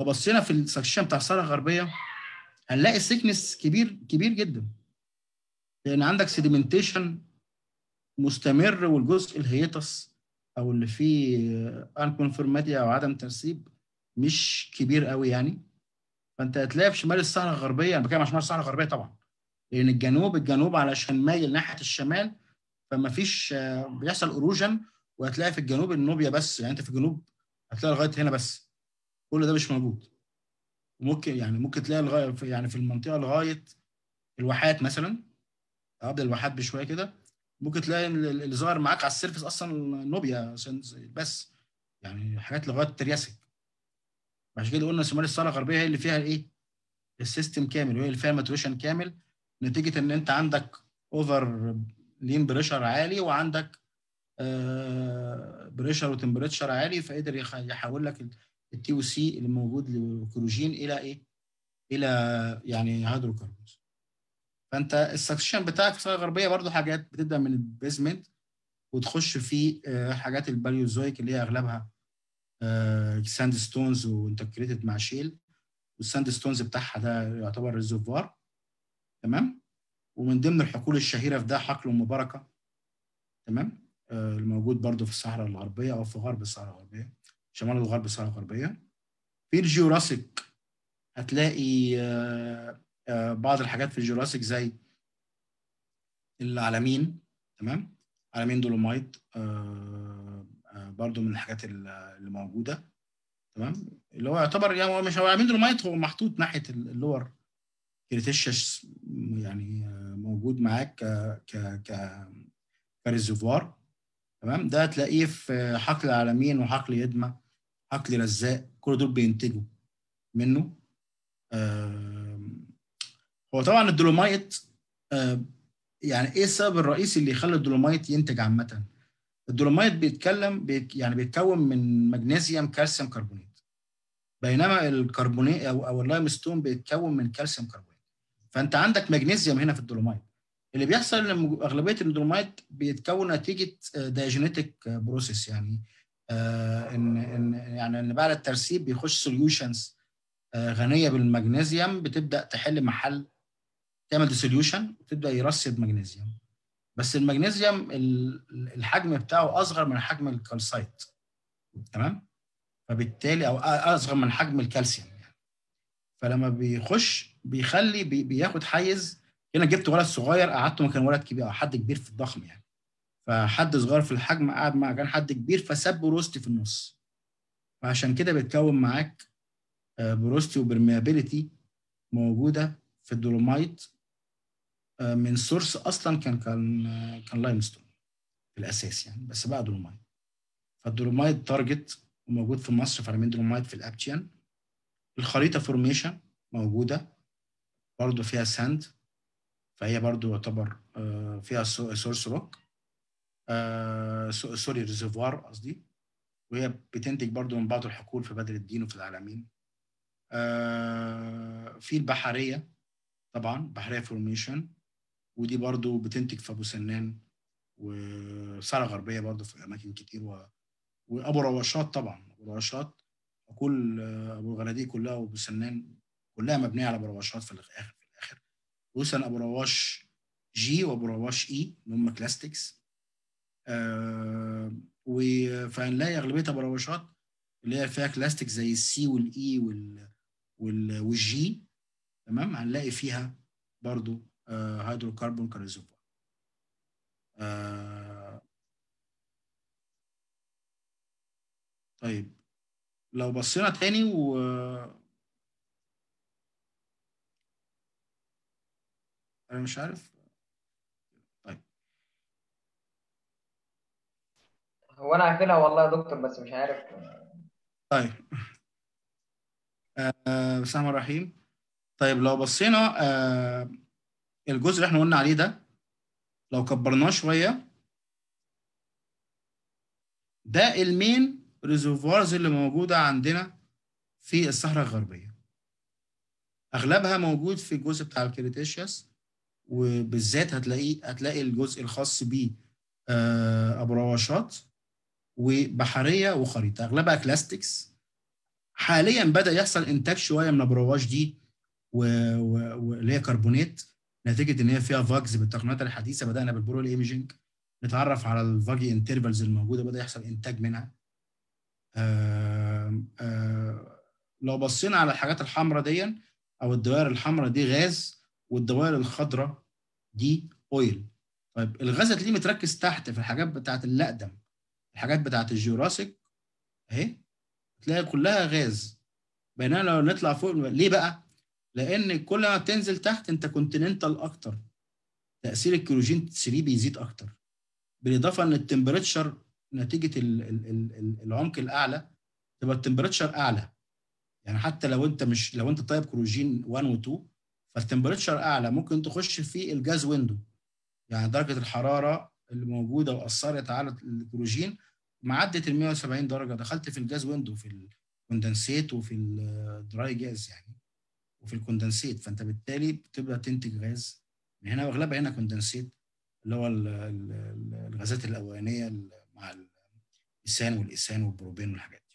وبصينا في السكشن بتاع الصاله الغربيه هنلاقي سيكنس كبير كبير جدا لان عندك سيديمنتيشن مستمر والجزء الهيتس او اللي فيه انكونفورماتي او عدم ترسيب مش كبير قوي يعني فانت هتلاقي في شمال الصحراء الغربيه انا بتكلم عن شمال الصحراء الغربيه طبعا لان الجنوب الجنوب علشان مايل ناحيه الشمال فما فيش آه، بيحصل اروجن وهتلاقي في الجنوب النوبيا بس يعني انت في الجنوب هتلاقي لغايه هنا بس كل ده مش موجود ممكن يعني ممكن تلاقي لغايه يعني في المنطقه لغايه الواحات مثلا قبل الواحات بشويه كده ممكن تلاقي اللي ظاهر معاك على السيرفس اصلا نوبيا بس يعني حاجات لغايه الترياسك عشان كده قلنا شمال الصاله الغربيه هي اللي فيها الايه؟ السيستم كامل وهي اللي فيها الماتويشن كامل نتيجه ان انت عندك اوفر لين بريشر عالي وعندك بريشر آه، وتمبريتشر عالي فقدر يحول لك التي او سي اللي موجود للكروجين الى ايه؟ الى يعني هيدروكربونز. فانت السكشن بتاعك في الصحراء الغربيه برضه حاجات بتبدا من البيزمنت وتخش في آه، حاجات الباليوزويك اللي هي اغلبها ساند ستونز وانتكريتد مع شيل والساند ستونز بتاعها ده يعتبر ريزرفوار تمام ومن ضمن الحقول الشهيره في ده حقل ام بركه تمام آه، الموجود برضه في الصحراء الغربيه او في غرب الصحراء الغربيه شمال الغرب الصحراء الغربيه في الجوراسيك هتلاقي آه، آه، بعض الحاجات في الجوراسيك زي العلمين تمام عالمين دولومايت آه، برضو من الحاجات اللي موجوده تمام اللي هو يعتبر يعني هو مش هو عالمين دولومايت هو محطوط ناحيه اللور كريتيشس يعني موجود معاك ك ك ك كريزوفوار تمام ده تلاقيه في حقل العالمين وحقل يدمه عقلي رزاق كل دول بينتجوا منه هو طبعا الدولومايت يعني ايه السبب الرئيسي اللي يخلي الدولومايت ينتج عامه الدولومايت بيتكلم يعني بيتكون من مغنيسيوم كالسيوم كربونيت بينما الكربونيت او او اللايم ستون بيتكون من كالسيوم كربونيت فانت عندك مغنيسيوم هنا في الدولومايت اللي بيحصل ان اغلبيه الدولومايت بيتكون نتيجه دايجينيتك آه، بروسيس آه، يعني آه، ان ان يعني ان بعد الترسيب بيخش سوليوشنز آه، غنيه بالمغنيسيوم بتبدا تحل محل تعمل سوليوشن وتبدا يرسب مغنيسيوم بس المغنيسيوم الحجم بتاعه اصغر من حجم الكالسايت تمام فبالتالي او اصغر من حجم الكالسيوم يعني فلما بيخش بيخلي بياخد حيز هنا جبت ولد صغير قعدته مكان ولد كبير او حد كبير في الضخم يعني فحد صغير في الحجم قعد مع كان حد كبير فساب بروستي في النص فعشان كده بيتكون معاك آه، بروستي وبرميابيليتي موجوده في الدولومايت آه، من سورس اصلا كان كان آه، كان لايمستون في الاساس يعني بس بقى دولومايت فالدولومايت تارجت وموجود في مصر في عالمين دولومايت في الابتشيان الخريطه فورميشن موجوده برضه فيها ساند فهي برضه يعتبر فيها سورس روك آه سوري ريزرفوار قصدي وهي بتنتج برضو من بعض الحقول في بدر الدين وفي العالمين آه في البحريه طبعا بحريه فورميشن ودي برضو بتنتج في ابو سنان وصاله غربيه برضو في اماكن كتير و... وابو رواشات طبعا ابو رواشات كل آه، ابو الغناديق كلها وابو سنان كلها مبنيه على ابو رواشات في الاخر في الاخر خصوصا ابو رواش جي وابو رواش اي e، اللي هم كلاستكس آه، فهنلاقي اغلبيه البراوشات اللي هي فيها كلاستيك زي السي والاي e وال وال والجي تمام هنلاقي فيها برضو هيدروكربون آه، كريزوفار آه، طيب لو بصينا تاني و انا مش عارف هو انا قافلها والله يا دكتور بس مش عارف طيب آه، بسم الله الرحمن الرحيم طيب لو بصينا آه، الجزء اللي احنا قلنا عليه ده لو كبرناه شويه ده المين ريزرفوارز اللي موجوده عندنا في الصحراء الغربيه اغلبها موجود في الجزء بتاع الكريتيشيس وبالذات هتلاقيه هتلاقي الجزء الخاص بيه آه ابو رواشات وبحريه وخريطه اغلبها كلاستكس حاليا بدا يحصل انتاج شويه من البرواش دي واللي هي كربونات نتيجه ان هي فيها فاجز بالتقنيات الحديثه بدانا بالبرول ايمجنج نتعرف على الفاجي انترفالز الموجوده بدا يحصل انتاج منها آآ آآ لو بصينا على الحاجات الحمراء دي او الدوائر الحمراء دي غاز والدوائر الخضراء دي اويل طيب الغاز هتلاقيه متركز تحت في الحاجات بتاعت الاقدم الحاجات بتاعت الجوراسيك اهي تلاقي كلها غاز بينما لو نطلع فوق ليه بقى؟ لان كل ما بتنزل تحت انت كونتيننتال اكتر تاثير الكيروجين 3 بيزيد اكتر بالاضافه ان التمبريتشر نتيجه الـ الـ الـ العمق الاعلى تبقى التمبريتشر اعلى يعني حتى لو انت مش لو انت طيب كروجين 1 و2 فالتمبريتشر اعلى ممكن تخش في الجاز ويندو يعني درجه الحراره اللي موجوده واثرت على الكروجين معدت ال 170 درجه دخلت في الجاز ويندو في الكوندنسيت وفي الدراي جاز يعني وفي الكوندنسيت فانت بالتالي بتبدا تنتج غاز من هنا واغلبها هنا كوندنسيت اللي هو الغازات الاولانيه مع الإسان والاسان والبروبين والحاجات